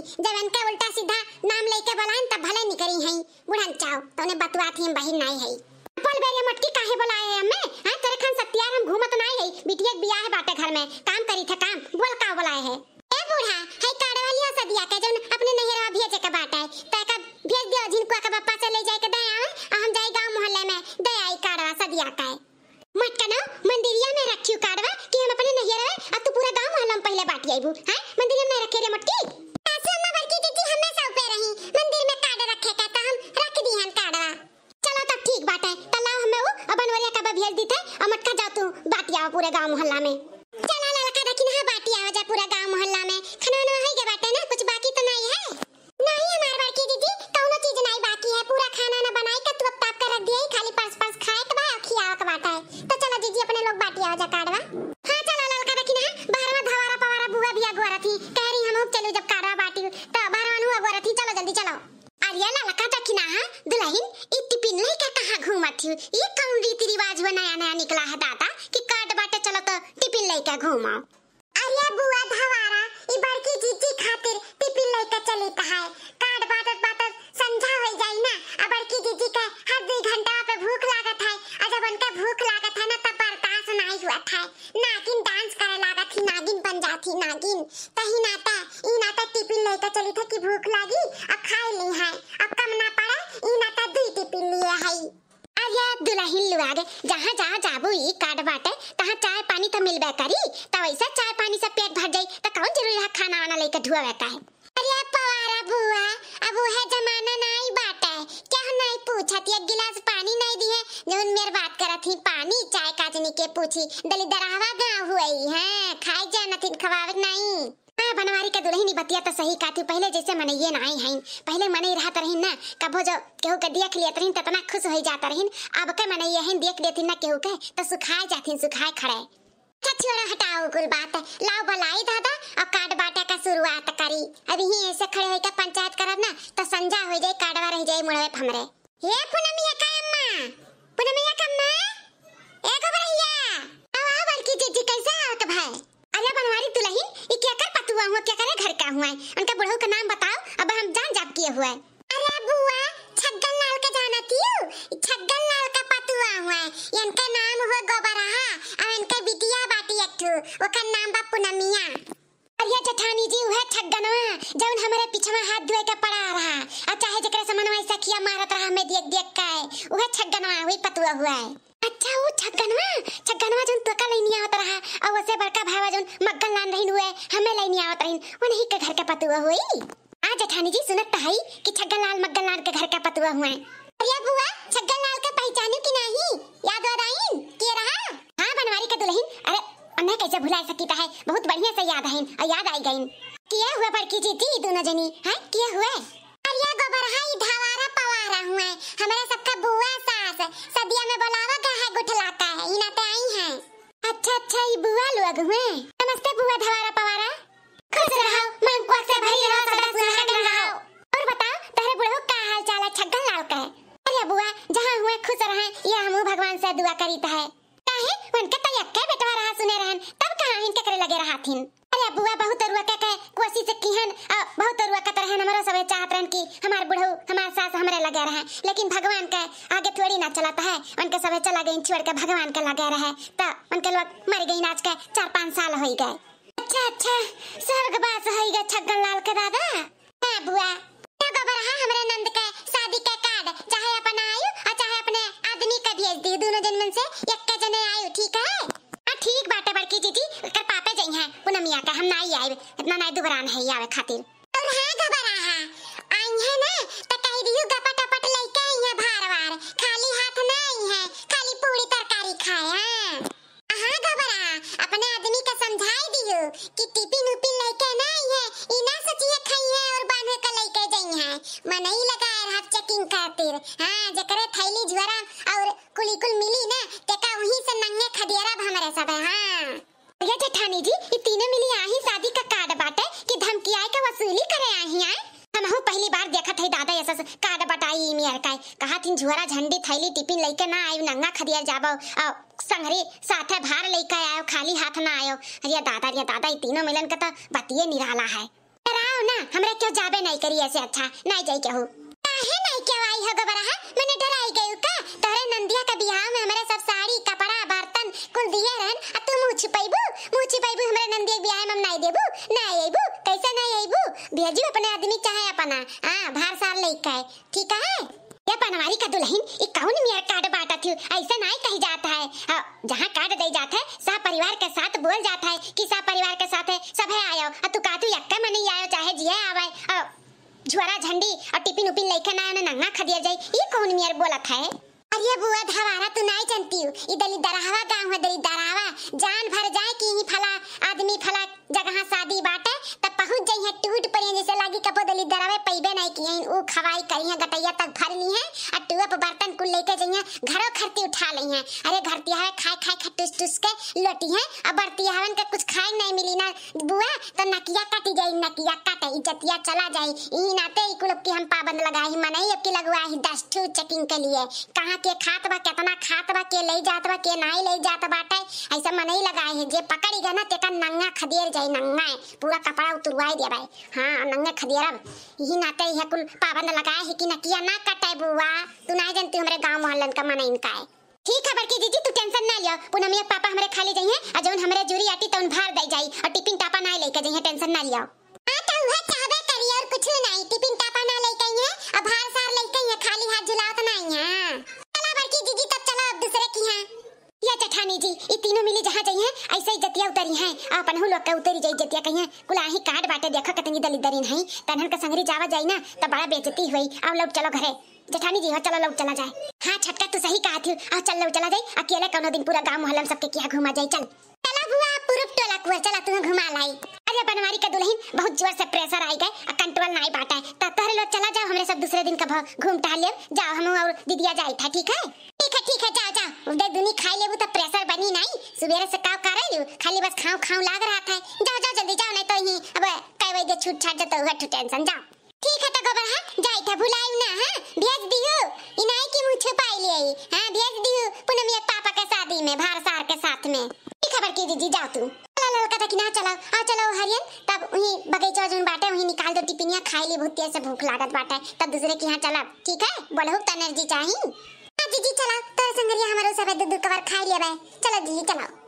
हई जवन के उल्टा सीधा नाम लेके बुलाएं तब भले निकरी हई बुढ़न चाव तने तो बतुआत हम बहिन नाई हई पल बेरिया मटकी काहे बुलाए हैं हमें हां तेरे खान सत्यार हम घूमत तो नाई हई बिटिया के बियाह है बाटे घर में काम करी था काम बोल का बुलाए हैं ए बूढ़ा है काड़े वाली हसदिया के जौन अपने नहीं नहरवा मोहल्ला में चला लड़का देखिन हां बाटी आ जा पूरा गांव मोहल्ला में खाना ना है के बाटे ना कुछ बाकी तो नहीं है नहीं हमार बार की दीदी कोनो चीज नहीं बाकी है पूरा खाना ना बनाई का तू अब ताप कर दिए खाली पास पास खाए के तो बा खियाओ के तो बाटे तो चलो दीदी अपने लोग बाटी आ जा काडवा हां चला लड़का देखिन हां बाहर में धवारा पवारा बुआ बिया गोरा थी कह रही हम चलो जब काडवा बाटी तो बाहर में हुआ गोरा थी चलो जल्दी चलो अरे लड़का देखिन तो हां दुल्हन इतनी पिन लेके कहां घूमत थी ई कौन रीति रिवाज बनाया नया निकला है दादा लेके घूमाओ अरे बुआ धवारा ई बड़की जीजी खातिर पिपिल लेके चली है काट बाटत बाटत संझा हो जाए ना अब बड़की जीजी का हर दो घंटा पे भूख लागत है आ जब उनका भूख लागत है ना तब बर्दाश्त नहीं हुआ था नागिन डांस करे लागत थी नागिन बन जाती नागिन या दुल्हन लुआगे जहाँ जहाँ जाबू ई कार्ड बाटे तहाँ चाय पानी तो मिलबे करी तब तो ऐसा चाय पानी से पेट भर जाई तो कौन जरूरी है खाना वाना लेके धुआवे का है अरे पवारा बुआ अब वो है जमाना नहीं है क्या नहीं पूछा पूछत एक गिलास पानी नहीं दिए जौन मेर बात करत थी पानी चाय काजनी के पूछी दली दरावा गाँव हुई है हाँ, खाई जा नथिन खवावे नहीं बनवारी के दुल्हन बतिया तो सही काथी पहले जैसे मनइए ना आई हैं पहले मने रहत तो रहिन ना कबो जो केहू के देख लियत तो रहिन तो तना खुश हो जात रहिन अब के मनइए हैं देख देथिन ना केहू के तो सुखाए जाथिन सुखाए खड़े अच्छा छोड़ो हटाओ कुल बात है लाओ भलाई दादा और कार्ड बाटा का शुरुआत करी अभी ही ऐसे खड़े होकर पंचायत करब ना तो संजा हो जाए कार्डवा रह जाए मुड़वे हमरे हे पुनमिया का अम्मा पुनमिया का अम्मा पैदा हुआ है उनका बुढ़ो का नाम बताओ अब हम जान जाप किए हुए अरे बुआ छगन लाल का जाना थी छगन लाल का पतुआ हुआ है इनका नाम हुआ गोबराहा और इनका बिटिया बाटी अट्ठू ओकर नाम बा पुनमिया और ये जठानी जी वह छगनवा जौन हमारे पिछवा हाथ धोए के पड़ा रहा और चाहे जकरा समान वैसा किया मारत रहा हमें देख देख का है वह छगनवा हुई पतुआ हुआ है अच्छा वो छगनवा छगनवा जौन तोका लेनिया आवत से बड़का भावा जोन मक्कन लान रहीन हुए हमें लई नहीं आवत वो नहीं के घर का पतुआ हुई आज जठानी जी सुनत हई कि छग्गल लाल मक्कन लान के घर का पतुआ हुए अरे बुआ छग्गल लाल का पहचानो कि नहीं याद आ रहीन के रहा हां बनवारी का दुल्हन अरे अन्ना कैसे भुला सकीता था बहुत बढ़िया से याद है और याद आई गईन किए हुए बड़की जी थी दोनों जनी हैं किए हुए अरे गोबर हई धावारा पवारा हुए हमारा सबका बुआ सास सदिया में बुलावा का है गुठलाता है इनाते आई हैं अच्छा अच्छा ये बुआ लोग हुए नमस्ते बुआ धवारा पवारा खुश रहो मन को से भरी रहो सदा सुहाग रहो और बता तेरे बुढ़ो का हाल चाल है अच्छा छगन लाल का अरे बुआ जहां हुए खुश रहे ये हम भगवान से दुआ करीता है काहे उनके तो के बेटवा रहा सुने रहन तब कहां इनके करे लगे रहा थिन बुआ बहुत रुआ का के कोशिश किहन बहुत रुआ का तरह हमरा सब चाहत रहन की हमार बुढ़ऊ हमार सास हमरे लगे रहे लेकिन भगवान का आगे थोड़ी ना चलाता है उनके सब चला गई छोड़ के भगवान के लगे रहे त उनके लोग मर गई आज के चार पाँच साल हो गए अच्छा अच्छा स्वर्गवास हो गए छगन लाल के दादा हां बुआ घबरान है यार खातिर तुम है घबरा है आई है ना तो कह दियो गपट टपट लेके आई है भारवार खाली हाथ ना आई है खाली पूरी तरकारी खाए हां हां घबरा अपने आदमी का समझाई दियो कि टिफिन उपिन लेके ना आई है ई ना सचिए खाई है और बांधे का लेके जाई है मन लगा है रह चेकिंग खातिर हां जकरे थैली झुरा और कुली कुल मिली ना टेका वहीं से नंगे खदियारा हमरे सब है हां पहली बार देखा था दादा ऐसा कार्ड बटाई में अड़काए कहा थी झुहरा झंडी थैली टिफिन लेके ना आयो नंगा खदिया जाबो संगरी साथे भार लेके आयो खाली हाथ ना आयो अरे दादा अरे दादा ये तीनों मिलन का तो बतिये निराला है डराओ ना हमरे क्यों जाबे नहीं करी ऐसे अच्छा नहीं जाई केहू काहे नहीं क्यों आई हो गबरा मैंने डराई गयो का तोरे नंदिया का बियाह में हमरे सब साड़ी कपड़ा बर्तन कुल दिए रहन अब तू मुंह छिपाइबू मुंह छिपाइबू हमरे नंदिया के बियाह में हम नहीं देबू भेजू अपने आदमी चाहे अपना हां भार सार लेके ठीक है ये पनवारी का दुल्हन ये कौन मेरा कार्ड बांटा थी ऐसा नहीं कही जाता है जहां कार्ड दे जाता है सह परिवार के साथ बोल जाता है कि सह परिवार के साथ है सब है आयो और तू का तू यक्का मने आयो चाहे जिए आवे झुरा झंडी और टिफिन उपिन लेके ना ना नंगा खदिया जाए ये कौन मेरा बोला था अरे बुआ धवारा तू नहीं जानती हूँ ये दली दरावा गाँव है दली दरावा जान भर जाए कि ही फला आदमी फला जगह शादी बाटे टूट जाई है टूट पड़ी है जैसे लागी कपो दली दरावे पैबे नहीं किए ऊ खवाई करी है गटैया तक भरनी है और टूअप लेके जइया घरों खरती उठा ली हैं अरे घर है खाए खाए खा टुस टुस के लौटी हैं अब बढ़ती हवन के कुछ खाए नहीं मिली ना बुआ तो नकिया काटी जाई नकिया काटे इज्जतिया चला जाए यही नाते की हम पाबंद लगाई मनई अब की ही दस टू चेकिंग के लिए कहाँ के खात बा कितना खात बा के ले जात बा के नाई ले जात बाटे ऐसा मन ही लगाए है जे पकड़ी गए ना तेका नंगा खदेर जाए नंगा है पूरा कपड़ा उतरवाई दे भाई हाँ नंगा खदेर अब यही नाते ही कुल पाबंद लगाए है कि नकिया ना कटे बुआ तू नहीं जानती हमारे गाँव गांव मोहल्लन का माना इनका है ठीक है बड़की दीदी तू टेंशन ना लियो पूनमिया पापा हमरे खाली ले जाइए और जौन हमरे जूरी आटी तौन भार दई जाई और टिफिन टापा ना लेके जाइए टेंशन ना लियो आ हाँ, त तो उहे चाहबे करी और कुछ नहीं टिफिन टापा ना लेके आइए और भार सार लेके आइए खाली हाथ झुलावत तो ना आइए हाँ। चला बड़की दीदी तब चलो अब दूसरे की है हाँ। या जठानी जी ये तीनों मिली जहां जाइए ऐसे ही जतिया उतरी है अपन हु लोग के उतरी जाई जतिया कहिए कुला ही काट बाटे देखो कतनी दली दरिन है तनहन का संगरी जावा जाई ना तो बड़ा बेइज्जती हुई अब लोग चलो घरे जेठानी जी हो हाँ, चलो लोग चला जाए हाँ छटका तू सही कहा थी और हाँ, चल लोग चला जाए अकेले कोनो दिन पूरा गांव मोहल्ला सबके किया घुमा जाए चल चला हुआ पुरुप टोला कुआ चला तू घुमा लाई अरे बनवारी का दुल्हन बहुत जोर से प्रेशर आई गए और कंट्रोल नहीं बाटा है तो लोग चला जाओ हमरे सब दूसरे दिन का घूम टहल जाओ हम और दीदिया जाए था ठीक है ठीक है ठीक है जाओ जाओ उधर दुनी खाई ले तो प्रेशर बनी नहीं सुबह से काव कर रही खाली बस खाऊ खाऊ लाग रहा था जाओ जाओ जल्दी जाओ नहीं तो ही अब कई बजे छूट छाट जाता हुआ टेंशन तो जाओ ठीक है तो गोबर है अच्छा भुलाई ना हां भेज दियो इनाई की मुंह छुपाई ले आई हां भेज दियो पुनम ये पापा के शादी में भारसार के साथ में की खबर की दीदी जा तू लड़का था कि ना चला आ चलाओ हरियन तब उही बगीचा जोन बाटे उही निकाल दो टिपिनिया खाई ली भूतिया से भूख लागत बाटे तब दूसरे के यहां चला ठीक है बोलो तो एनर्जी चाहिए हाँ, दीदी चला तो संगरिया हमारो सब दूध कवर खाई लेबे चलो दीदी चलाओ